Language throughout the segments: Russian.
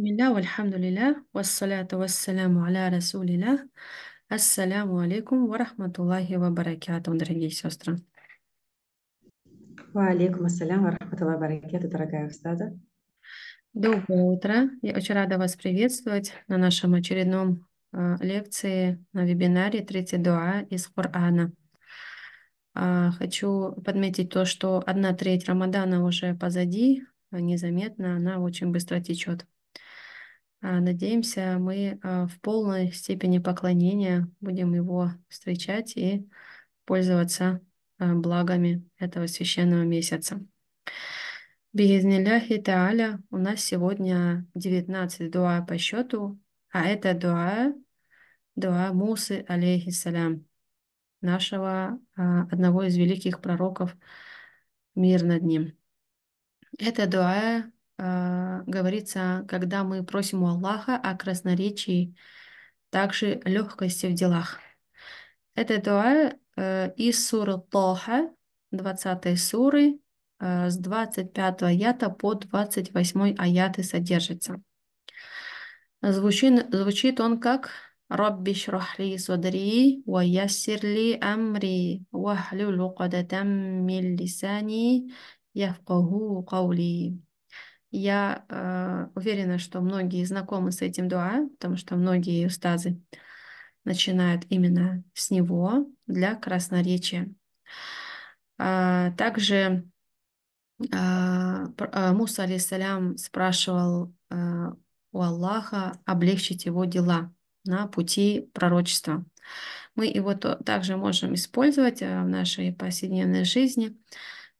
Бисмилля, вальхамдулилля, вассаляту вассаляму аля расулилля. Ассаляму алейкум ва рахматуллахи ва баракату, дорогие сестры. Ва алейкум ассалям ва рахматуллахи ва баракату, дорогая устаза. Доброе утро. Я очень рада вас приветствовать на нашем очередном э, лекции на вебинаре «Третья дуа из Корана». Э, хочу подметить то, что одна треть Рамадана уже позади, а, незаметно, она очень быстро течет. А, надеемся, мы а, в полной степени поклонения будем его встречать и пользоваться а, благами этого священного месяца. Бигизниляхи Тааля у нас сегодня 19 дуа по счету, а это дуа, дуа Мусы, алейхиссалям, нашего одного из великих пророков, мир над ним. Это дуа Э, говорится, когда мы просим у Аллаха о красноречии, также легкости в делах. Это дуа э, из суры Тоха, 20 суры, э, с 25 аята по 28 аяты содержится. Звучит, звучит он как «Рабби шрахли содри, ва яссирли амри, ва хлю лукадатам миллисани, яфкаху каули». Я э, уверена, что многие знакомы с этим дуа, потому что многие устазы начинают именно с него для красноречия. А, также а, э, Муса, алейсалям, спрашивал а, у Аллаха облегчить его дела на пути пророчества. Мы его то, также можем использовать э, в нашей повседневной жизни.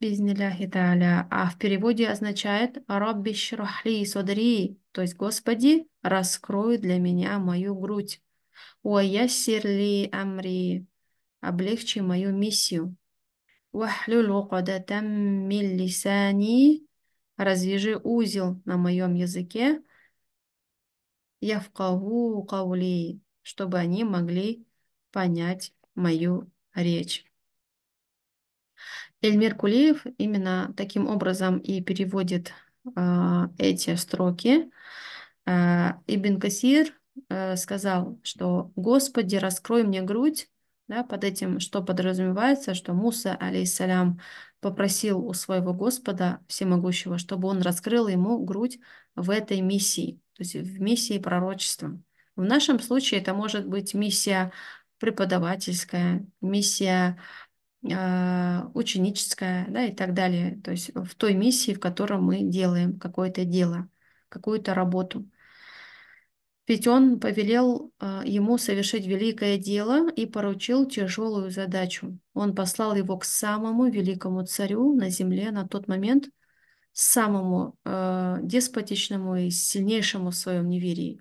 Бизниляхи А в переводе означает «Робби шрахли содри», то есть «Господи, раскрой для меня мою грудь». «Уаясирли амри», облегчи мою миссию. «Вахлюл укадатам миллисани», развяжи узел на моем языке. «Явкаву каули», чтобы они могли понять мою речь. Эльмир Кулиев именно таким образом и переводит э, эти строки. Э, Ибн Касир э, сказал, что «Господи, раскрой мне грудь», да, под этим что подразумевается, что Муса, алейсалям, попросил у своего Господа Всемогущего, чтобы он раскрыл ему грудь в этой миссии, то есть в миссии пророчества. В нашем случае это может быть миссия преподавательская, миссия а, ученическая, да, и так далее. То есть в той миссии, в которой мы делаем какое-то дело, какую-то работу. Ведь он повелел а, ему совершить великое дело и поручил тяжелую задачу. Он послал его к самому великому царю на земле на тот момент, самому э, деспотичному и сильнейшему в своем неверии,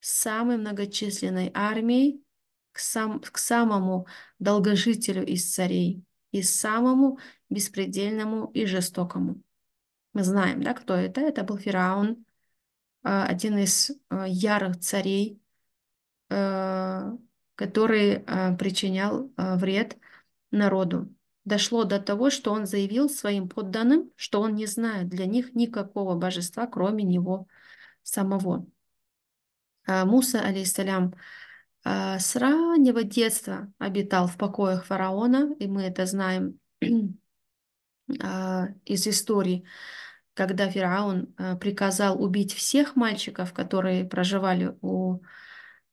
самой многочисленной армией к, сам, к самому долгожителю из царей и самому беспредельному и жестокому. Мы знаем, да, кто это. Это был Фераон, а, один из а, ярых царей, а, который причинял вред народу. Дошло до того, что он заявил своим подданным, что он не знает для них никакого божества, кроме него самого. Муса, алейсалям, а, с раннего детства обитал в покоях фараона, и мы это знаем а, из истории, когда фараон а, приказал убить всех мальчиков, которые проживали у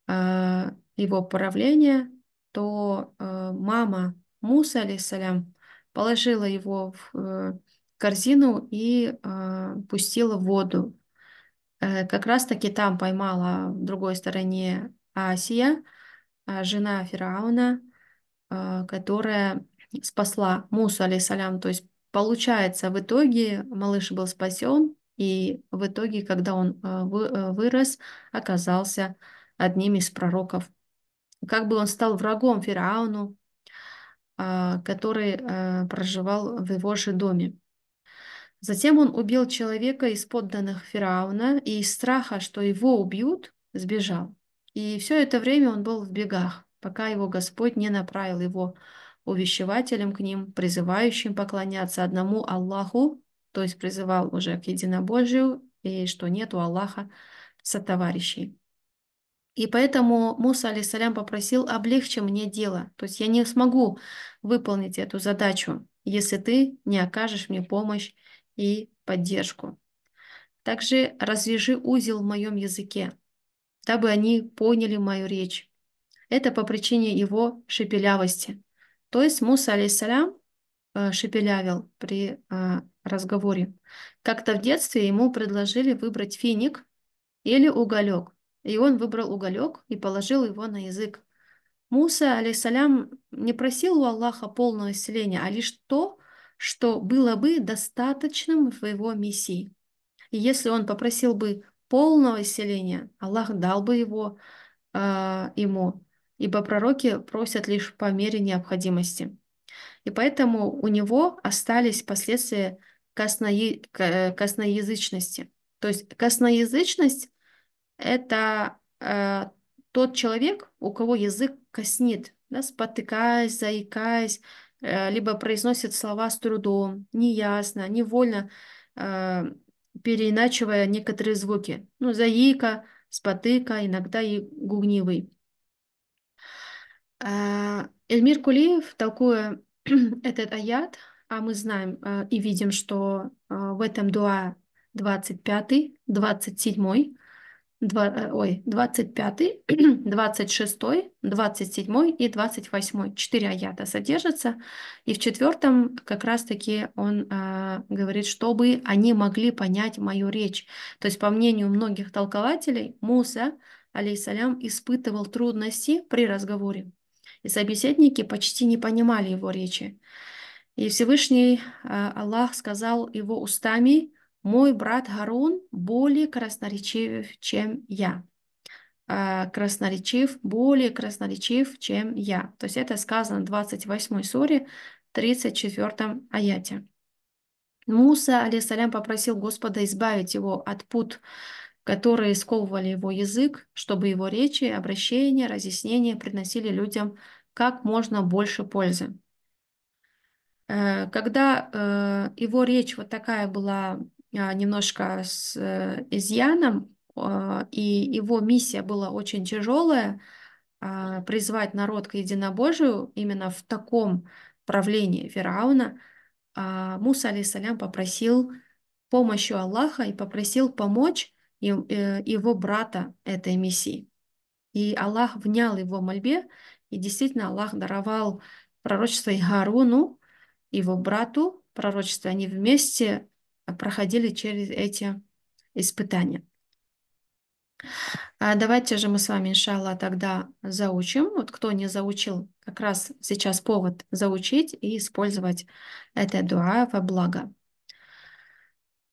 его правления, то мама Муса, алейсалям, положила его в э, корзину и пустила в воду. Э, как раз-таки там поймала в другой стороне Асия, а, жена фараона, а, которая спасла Мусу, алейсалям. То есть получается, в итоге малыш был спасен, и в итоге, когда он а, э, вырос, оказался одним из пророков. Как бы он стал врагом фараону, который э, проживал в его же доме. Затем он убил человека из подданных фараона и из страха, что его убьют, сбежал. И все это время он был в бегах, пока его Господь не направил его увещевателем к ним, призывающим поклоняться одному Аллаху, то есть призывал уже к единобожию, и что нет у Аллаха сотоварищей. И поэтому Муса, алейсалям, попросил, облегчи мне дело. То есть я не смогу выполнить эту задачу, если ты не окажешь мне помощь и поддержку. Также развяжи узел в моем языке, дабы они поняли мою речь. Это по причине его шепелявости. То есть Муса, алейсалям, э, шепелявил при э, разговоре. Как-то в детстве ему предложили выбрать финик или уголек. И он выбрал уголек и положил его на язык. Муса, алейсалям, не просил у Аллаха полного исцеления, а лишь то, что было бы достаточным в его миссии. И если он попросил бы полного исцеления, Аллах дал бы его э, ему, ибо пророки просят лишь по мере необходимости. И поэтому у него остались последствия коснои... косноязычности. То есть косноязычность – это э, тот человек, у кого язык коснит, да, спотыкаясь, заикаясь, э, либо произносит слова с трудом, неясно, невольно, а, переиначивая некоторые звуки. Ну, заика, спотыка, иногда и гугнивый. А, Эльмир Кулиев, толкуя этот аят, а мы знаем а, и видим, что а, в этом дуа 25, 27, 2, э, ой, 25, 26, 27 и 28. Четыре аята содержатся. И в четвертом как раз-таки он э, говорит, чтобы они могли понять мою речь. То есть, по мнению многих толкователей, Муса, алейсалям, испытывал трудности при разговоре. И собеседники почти не понимали его речи. И Всевышний э, Аллах сказал его устами – мой брат Гарун более красноречив, чем я. А, красноречив, более красноречив, чем я. То есть это сказано в 28 суре, 34 аяте. Муса, алейсалям, попросил Господа избавить его от пут, которые сковывали его язык, чтобы его речи, обращения, разъяснения приносили людям как можно больше пользы. Э, когда э, его речь вот такая была а, немножко с э, изъяном, а, и его миссия была очень тяжелая, а, призвать народ к единобожию именно в таком правлении Ферауна, Муса, алейсалям, попросил помощью Аллаха и попросил помочь им, э, его брата этой миссии. И Аллах внял его мольбе, и действительно Аллах даровал пророчество и его брату, пророчество. Они вместе проходили через эти испытания. А давайте же мы с вами, иншалла, тогда заучим. Вот кто не заучил, как раз сейчас повод заучить и использовать это дуа во благо.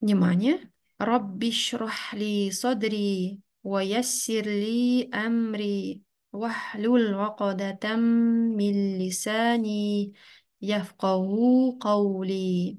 Внимание. Рабби шрухли содри, ва яссирли амри, вахлюль вакадатам миллисани, яфкау каули.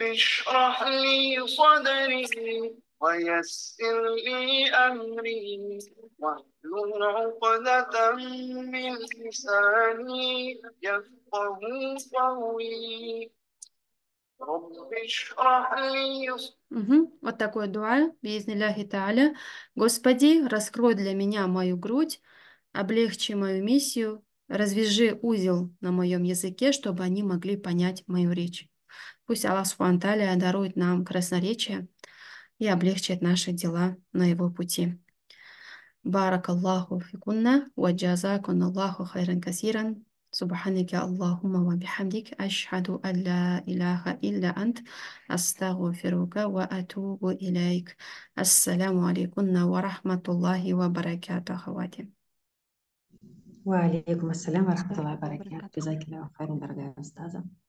رب اشرح لي صدري ويسر لي أمري واحلل عقدة من لساني يفقه قولي Угу. Вот такое дуа. Бизнилляхи Тааля. Господи, раскрой для меня мою грудь, облегчи мою миссию, развяжи узел на моем языке, чтобы они могли понять мою речь. Пусть Аллах Субхану дарует нам красноречие и облегчит наши дела на его пути. بارك الله فيكن وجزاكن الله خيرا كثيرا سبحانك اللهم وبحمدك أشهد أن لا إله إلا أنت أستغفرك وأتوب إليك السلام عليكم ورحمة الله وبركاته خواتم وعليكم السلام ورحمة الله وبركاته جزاك الله خيرا دорогая أستاذة